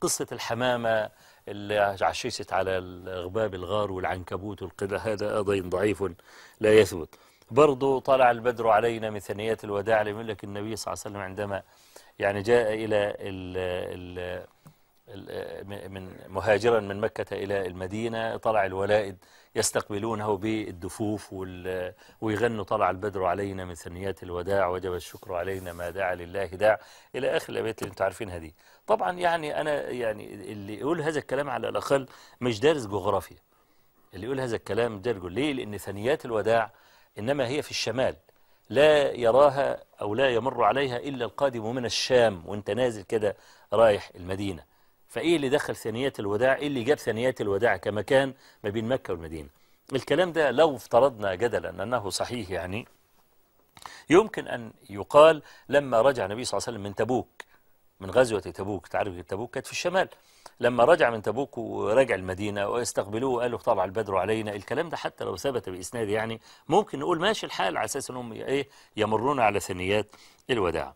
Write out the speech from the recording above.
قصة الحمامة اللي عششت على الغباب الغار والعنكبوت والقدر هذا أضين ضعيف لا يثبت برضو طلع البدر علينا من ثنيات الوداع لملك النبي صلى الله عليه وسلم عندما يعني جاء إلى آه، من مهاجرا من مكة إلى المدينة طلع الولائد يستقبلونه بالدفوف ويغنوا طلع البدر علينا من ثنيات الوداع وجب الشكر علينا ما دعا لله داع إلى آخر الأبيات اللي أنتم عارفين هذه طبعا يعني أنا يعني اللي يقول هذا الكلام على الأقل مش دارس جغرافيا اللي يقول هذا الكلام دارجه ليه لأن ثنيات الوداع إنما هي في الشمال لا يراها أو لا يمر عليها إلا القادم من الشام وانت نازل كده رايح المدينة فإيه اللي دخل ثنيات الوداع إيه اللي جاب ثنيات الوداع كمكان ما بين مكة والمدينة الكلام ده لو افترضنا جدلا أنه صحيح يعني يمكن أن يقال لما رجع النبي صلى الله عليه وسلم من تبوك من غزوة تبوك تعرف تبوك كانت في الشمال لما رجع من تبوك ورجع المدينة واستقبلوه وقالوا طلع البدر علينا الكلام ده حتى لو ثبت بإسناد يعني ممكن نقول ماشي الحال على أساس أنهم ايه يمرون على ثنيات الوداع